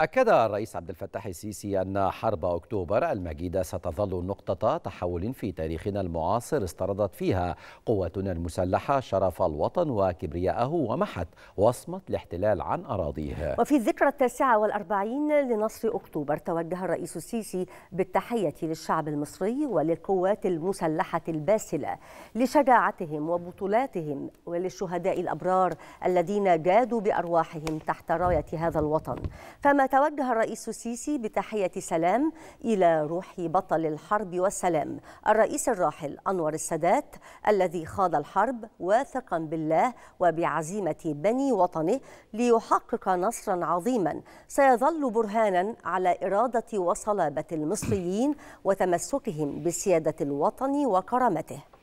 أكد الرئيس عبد الفتاح السيسي أن حرب أكتوبر المجيدة ستظل نقطة تحول في تاريخنا المعاصر استردت فيها قواتنا المسلحة شرف الوطن وكبرياءه ومحت وصمة الاحتلال عن أراضيه وفي الذكرى التاسعة والأربعين لنصر أكتوبر توجه الرئيس السيسي بالتحية للشعب المصري وللقوات المسلحة الباسلة لشجاعتهم وبطولاتهم وللشهداء الأبرار الذين جادوا بأرواحهم تحت راية هذا الوطن فما توجه الرئيس السيسي بتحية سلام إلى روح بطل الحرب والسلام الرئيس الراحل أنور السادات الذي خاض الحرب واثقا بالله وبعزيمة بني وطنه ليحقق نصرا عظيما سيظل برهانا على إرادة وصلابة المصريين وتمسكهم بسيادة الوطن وكرامته